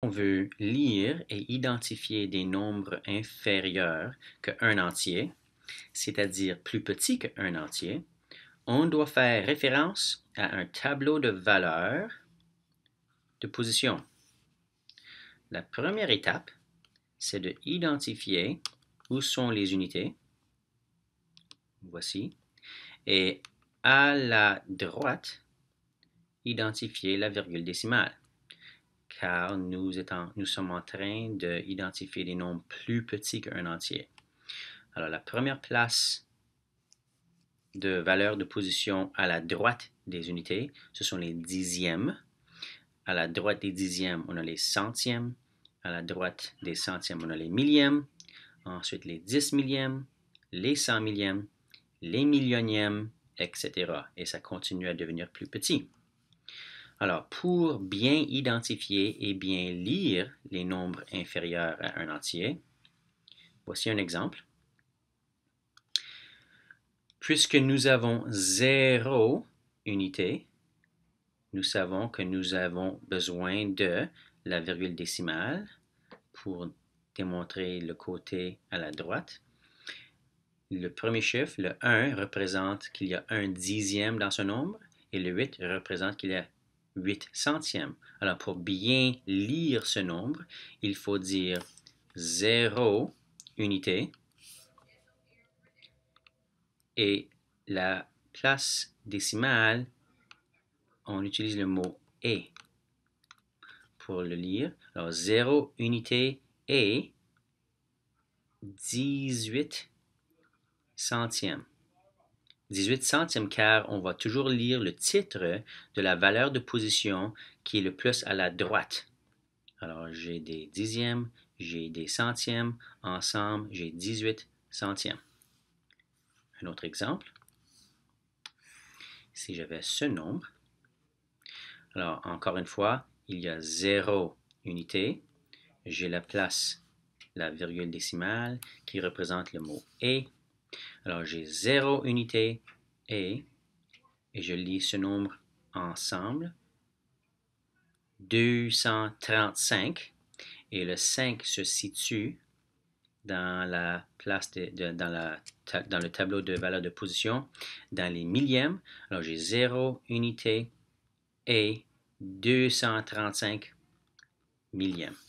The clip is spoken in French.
On veut lire et identifier des nombres inférieurs qu'un entier, c'est-à-dire plus petits qu'un entier, on doit faire référence à un tableau de valeurs de position. La première étape, c'est de identifier où sont les unités. Voici. Et à la droite, identifier la virgule décimale car nous, sommes en train d'identifier des nombres plus petits qu'un entier. Alors la première place de valeur de position à la droite des unités, ce sont les dixièmes. À la droite des dixièmes, on a les centièmes. À la droite des centièmes, on a les millièmes. Ensuite, les dix millièmes, les cent millièmes, les millionièmes, etc. Et ça continue à devenir plus petit. Alors, pour bien identifier et bien lire les nombres inférieurs à un entier, voici un exemple. Puisque nous avons zéro unité, nous savons que nous avons besoin de la virgule décimale pour démontrer le côté à la droite. Le premier chiffre, le 1, représente qu'il y a un dixième dans ce nombre et le 8 représente qu'il y a 8 centièmes. Alors, pour bien lire ce nombre, il faut dire 0 unité et la place décimale, on utilise le mot « et » pour le lire. Alors, 0 unité et 18 centièmes. 18 centièmes, car on va toujours lire le titre de la valeur de position qui est le plus à la droite. Alors j'ai des dixièmes, j'ai des centièmes, ensemble j'ai 18 centièmes. Un autre exemple, si j'avais ce nombre, alors encore une fois, il y a zéro unité, j'ai la place, la virgule décimale qui représente le mot et alors j'ai 0 unité et, et je lis ce nombre ensemble, 235, et le 5 se situe dans la place dans, dans le tableau de valeur de position dans les millièmes. Alors j'ai 0 unité et 235 millièmes.